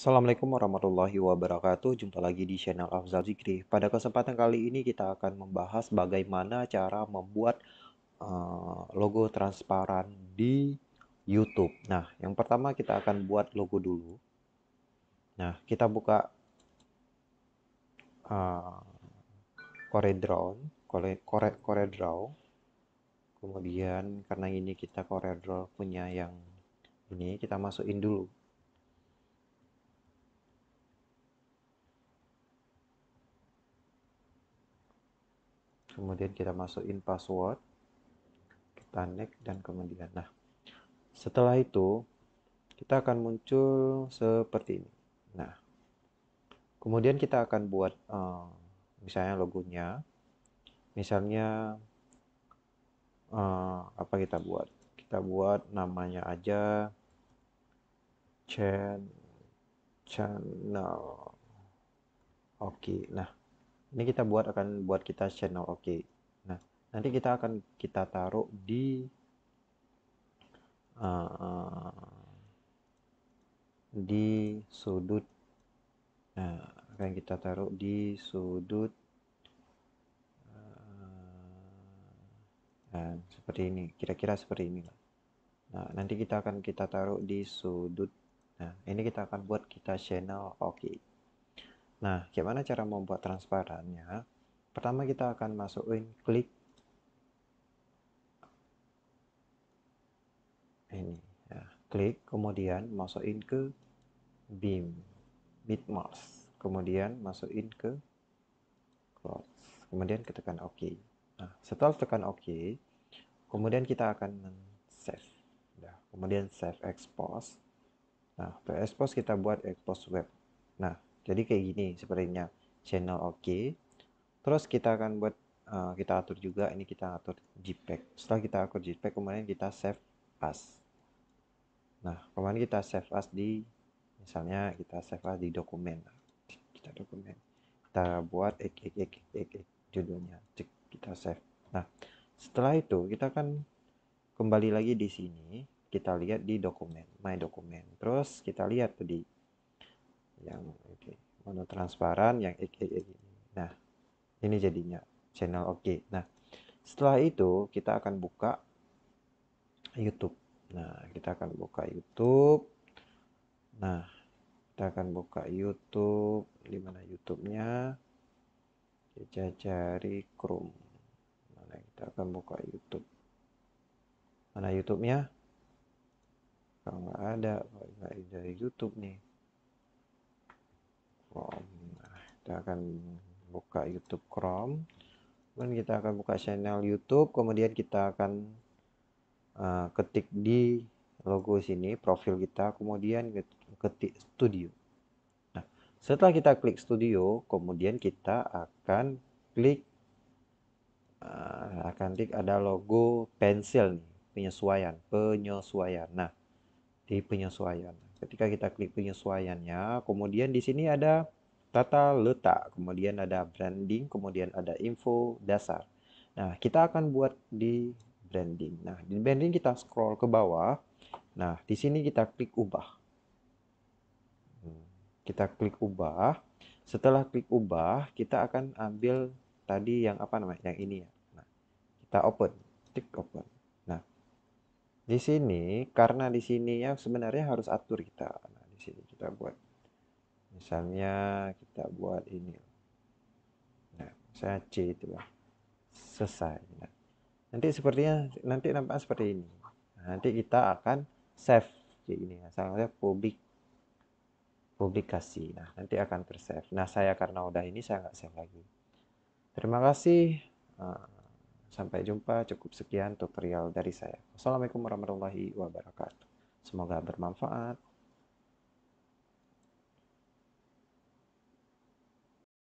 Assalamualaikum warahmatullahi wabarakatuh. Jumpa lagi di channel Afzal Zikri. Pada kesempatan kali ini kita akan membahas bagaimana cara membuat uh, logo transparan di YouTube. Nah, yang pertama kita akan buat logo dulu. Nah, kita buka uh, eh, CorelDRAW, Core, Core, CorelDRAW. Kemudian karena ini kita CorelDRAW punya yang ini, kita masukin dulu kemudian kita masukin password kita next dan kemudian nah setelah itu kita akan muncul seperti ini nah kemudian kita akan buat uh, misalnya logonya misalnya uh, apa kita buat kita buat namanya aja channel oke okay. nah ini kita buat akan buat kita channel oke okay. nah nanti kita akan kita taruh di uh, di sudut nah, akan kita taruh di sudut uh, nah, seperti ini kira-kira seperti ini nah nanti kita akan kita taruh di sudut nah ini kita akan buat kita channel oke okay. Nah, gimana cara membuat transparannya? Pertama kita akan masukin klik ini ya. Klik kemudian masukin ke beam bitmars. Kemudian masukin ke close. Kemudian kita OK. Nah, setelah tekan OK, kemudian kita akan save. Nah, kemudian save expose. Nah, untuk expose kita buat expose web. Nah, jadi kayak gini sepertinya channel oke okay. terus kita akan buat uh, kita atur juga ini kita atur jpeg setelah kita atur jpeg kemarin kita save as nah kemarin kita save as di misalnya kita save as di dokumen kita dokumen kita buat ek ek ek ek, ek judulnya cek kita save nah setelah itu kita akan kembali lagi di sini kita lihat di dokumen my dokumen terus kita lihat tadi yang ini menu transparan yang XXX ini nah ini jadinya channel oke nah setelah itu kita akan buka YouTube nah kita akan buka YouTube nah kita akan buka YouTube di mana YouTube-nya kita cari Chrome mana kita akan buka YouTube mana YouTube-nya kalau nggak ada kalau nggak ada YouTube nih Chrome nah, kita akan buka YouTube Chrome kemudian kita akan buka channel YouTube kemudian kita akan uh, ketik di logo sini profil kita kemudian ketik studio nah setelah kita klik studio kemudian kita akan klik uh, akan klik ada logo pensil nih penyesuaian penyesuaian nah di penyesuaian ketika kita klik penyesuaiannya kemudian di sini ada tata letak kemudian ada branding kemudian ada info dasar nah kita akan buat di branding nah di branding kita scroll ke bawah nah di sini kita klik ubah kita klik ubah setelah klik ubah kita akan ambil tadi yang apa namanya yang ini ya nah, kita open klik open di sini karena di sini yang sebenarnya harus atur kita. Nah, di sini kita buat misalnya kita buat ini. Nah, saya C itu lah Selesai. Nah, nanti sepertinya nanti nampak seperti ini. Nah, nanti kita akan save jadi ini ya. Nah, saya publik publikasi. Nah, nanti akan tersave. Nah, saya karena udah ini saya nggak save lagi. Terima kasih. Ah. Sampai jumpa, cukup sekian tutorial dari saya. wassalamualaikum warahmatullahi wabarakatuh. Semoga bermanfaat.